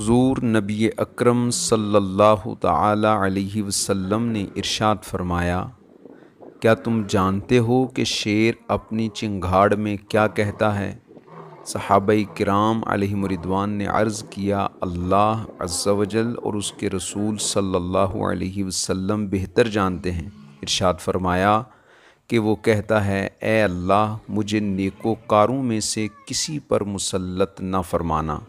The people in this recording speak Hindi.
हुजूर नबी अकरम सल्लल्लाहु अलैहि वसल्लम ने इरशाद फरमाया क्या तुम जानते हो कि शेर अपनी चिंगाड़ में क्या कहता है सहाब कराम मुरिदवान ने अर्ज़ किया अल्लाह अजवजल और उसके रसूल सल्लल्लाहु अलैहि वसल्लम बेहतर जानते हैं इरशाद फरमाया कि वो कहता है ए अल्लाह मुझे नेकोकारों में से किसी पर मुसलत ना फरमाना